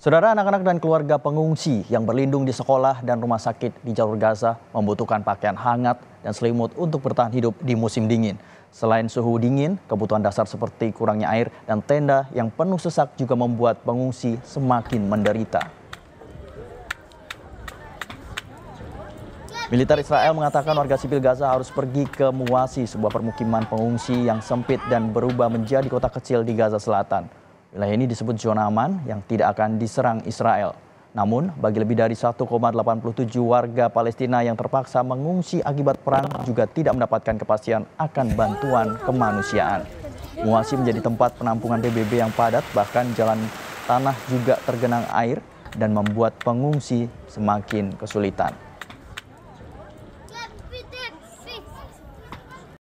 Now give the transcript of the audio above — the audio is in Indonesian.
Saudara anak-anak dan keluarga pengungsi yang berlindung di sekolah dan rumah sakit di jalur Gaza membutuhkan pakaian hangat dan selimut untuk bertahan hidup di musim dingin. Selain suhu dingin, kebutuhan dasar seperti kurangnya air dan tenda yang penuh sesak juga membuat pengungsi semakin menderita. Militer Israel mengatakan warga sipil Gaza harus pergi ke Muasi, sebuah permukiman pengungsi yang sempit dan berubah menjadi kota kecil di Gaza Selatan. Wilayah ini disebut zona aman yang tidak akan diserang Israel. Namun, bagi lebih dari 1,87 warga Palestina yang terpaksa mengungsi akibat perang juga tidak mendapatkan kepastian akan bantuan kemanusiaan. Muasi menjadi tempat penampungan PBB yang padat, bahkan jalan tanah juga tergenang air dan membuat pengungsi semakin kesulitan.